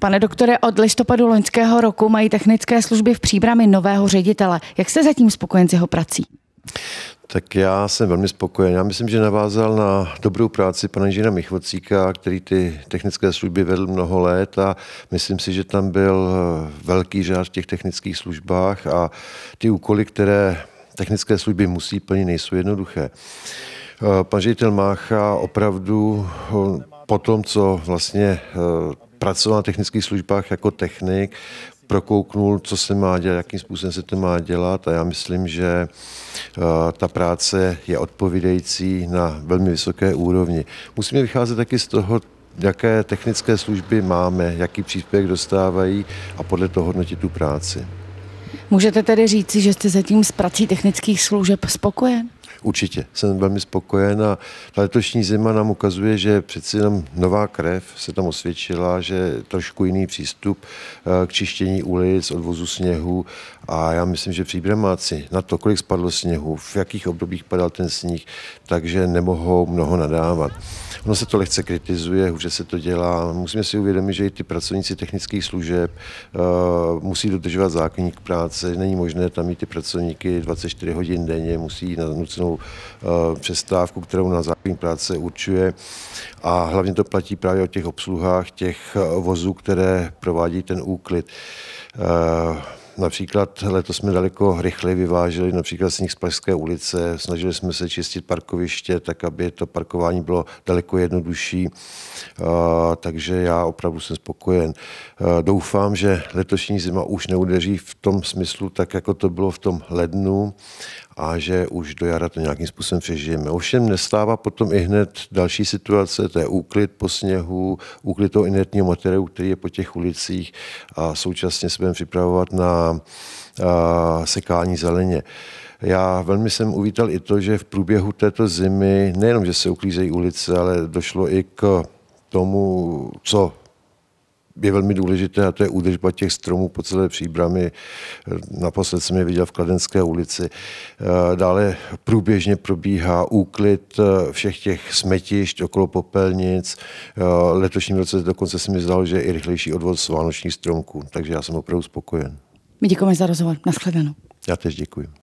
Pane doktore, od listopadu loňského roku mají technické služby v příbrami nového ředitele. Jak jste zatím spokojen s jeho prací? Tak já jsem velmi spokojen. Já myslím, že navázal na dobrou práci pana inženýra Michvocíka, který ty technické služby vedl mnoho let a myslím si, že tam byl eh, velký řád v těch technických službách a ty úkoly, které technické služby musí plnit, nejsou jednoduché. Eh, pan ředitel Mácha opravdu eh, po tom, co vlastně pracoval na technických službách jako technik, prokouknul, co se má dělat, jakým způsobem se to má dělat a já myslím, že eh, ta práce je odpovídající na velmi vysoké úrovni. Musíme vycházet taky z toho, jaké technické služby máme, jaký příspěvek dostávají a podle toho hodnotit tu práci. Můžete tedy říci, že jste zatím s prací technických služeb spokojen? určitě jsem velmi spokojen a letošní zima nám ukazuje, že přeci jenom nová krev se tam osvědčila, že trošku jiný přístup eh, k čištění ulic, odvozu sněhu a já myslím, že příbramáci na to, kolik spadlo sněhu, v jakých obdobích padal ten sníh, takže nemohou mnoho nadávat. Ono se to lehce kritizuje, hůře se to dělá. Musíme si uvědomit, že i ty pracovníci technických služeb uh, musí dodržovat zákonník práce. Není možné tam mít ty pracovníky 24 hodin denně, musí na nucenou dostatečnou eh, přestávku, kterou na základní práce určuje. A hlavně to platí právě o těch obsluhách těch eh, vozů, které provádí ten úklid. Eh, například letos jsme daleko rychleji vyváželi například nich z Pražské ulice, snažili jsme se čistit parkoviště tak, aby to parkování bylo daleko jednodušší, takže já opravdu jsem spokojen. Doufám, že letošní zima už neudeří v tom smyslu tak, jako to bylo v tom lednu a že už do jara to nějakým způsobem přežijeme. Ovšem nestává potom i hned další situace, to je úklid po sněhu, úklid toho inertního materiálu, který je po těch ulicích a současně se budeme připravovat na a, sekání zeleně. Já velmi jsem uvítal i to, že v průběhu této zimy nejenom, že se uklízejí ulice, ale došlo i k tomu, co je velmi důležité a to je údržba těch stromů po celé příbrami. Naposled jsem je viděl v Kladenské ulici. Eh, dále průběžně probíhá úklid eh, všech těch smetišť okolo popelnic. Eh, letošním roce dokonce se mi zdalo, že je i rychlejší z vánočních stromků, takže já jsem opravdu spokojen. My děkujeme za rozhovor. Naschledanou. Já tež děkuji.